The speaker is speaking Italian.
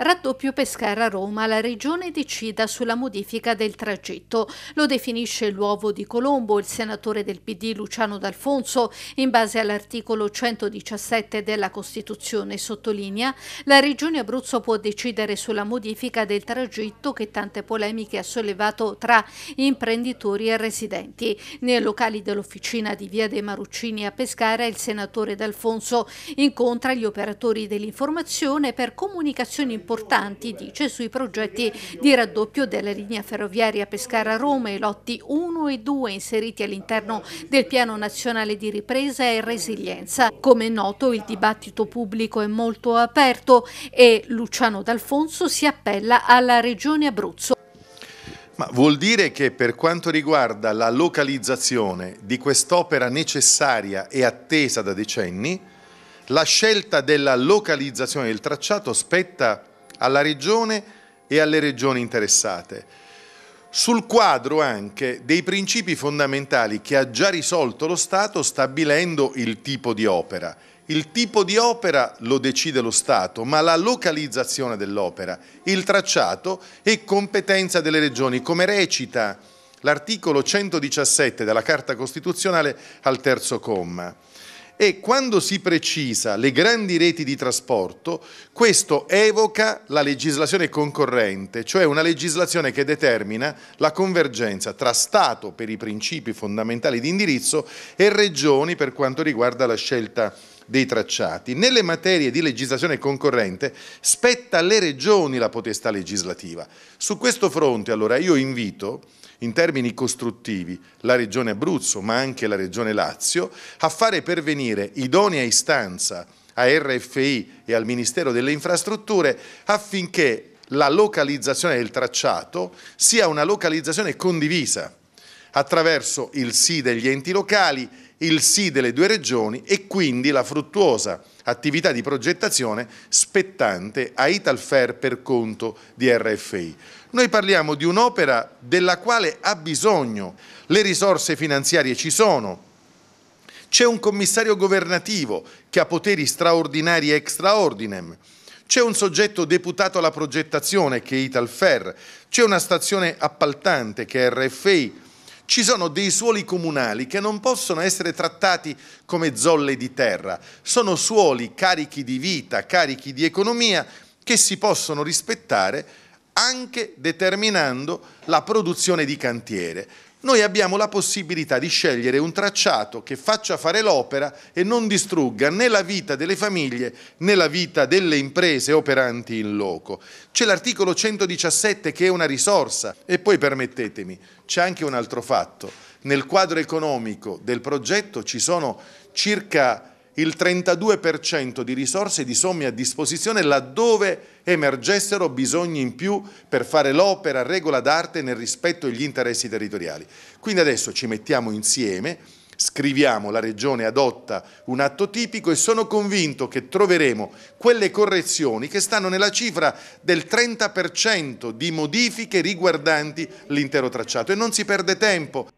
Raddoppio Pescara-Roma, la regione decida sulla modifica del tragitto. Lo definisce l'uovo di Colombo, il senatore del PD Luciano D'Alfonso, in base all'articolo 117 della Costituzione, sottolinea la regione Abruzzo può decidere sulla modifica del tragitto che tante polemiche ha sollevato tra imprenditori e residenti. Nei locali dell'officina di Via dei Maruccini a Pescara il senatore D'Alfonso incontra gli operatori dell'informazione per comunicazioni importanti, dice, sui progetti di raddoppio della linea ferroviaria Pescara-Roma i lotti 1 e 2 inseriti all'interno del Piano Nazionale di Ripresa e Resilienza. Come è noto il dibattito pubblico è molto aperto e Luciano D'Alfonso si appella alla Regione Abruzzo. Ma vuol dire che per quanto riguarda la localizzazione di quest'opera necessaria e attesa da decenni, la scelta della localizzazione del tracciato spetta alla Regione e alle Regioni interessate, sul quadro anche dei principi fondamentali che ha già risolto lo Stato stabilendo il tipo di opera. Il tipo di opera lo decide lo Stato, ma la localizzazione dell'opera, il tracciato e competenza delle Regioni, come recita l'articolo 117 della Carta Costituzionale al terzo comma e quando si precisa le grandi reti di trasporto, questo evoca la legislazione concorrente, cioè una legislazione che determina la convergenza tra Stato per i principi fondamentali di indirizzo e Regioni per quanto riguarda la scelta dei tracciati. Nelle materie di legislazione concorrente spetta alle Regioni la potestà legislativa. Su questo fronte allora io invito in termini costruttivi la Regione Abruzzo, ma anche la Regione Lazio, a fare pervenire idonea istanza a RFI e al Ministero delle Infrastrutture affinché la localizzazione del tracciato sia una localizzazione condivisa attraverso il sì degli enti locali il sì delle due regioni e quindi la fruttuosa attività di progettazione spettante a Italfair per conto di RFI. Noi parliamo di un'opera della quale ha bisogno, le risorse finanziarie ci sono, c'è un commissario governativo che ha poteri straordinari e extraordinem, c'è un soggetto deputato alla progettazione che è Italfer, c'è una stazione appaltante che è RFI, ci sono dei suoli comunali che non possono essere trattati come zolle di terra, sono suoli carichi di vita, carichi di economia che si possono rispettare anche determinando la produzione di cantiere noi abbiamo la possibilità di scegliere un tracciato che faccia fare l'opera e non distrugga né la vita delle famiglie né la vita delle imprese operanti in loco. C'è l'articolo 117 che è una risorsa e poi permettetemi, c'è anche un altro fatto. Nel quadro economico del progetto ci sono circa il 32% di risorse e di somme a disposizione laddove emergessero bisogni in più per fare l'opera regola d'arte nel rispetto degli interessi territoriali. Quindi adesso ci mettiamo insieme, scriviamo, la Regione adotta un atto tipico e sono convinto che troveremo quelle correzioni che stanno nella cifra del 30% di modifiche riguardanti l'intero tracciato e non si perde tempo.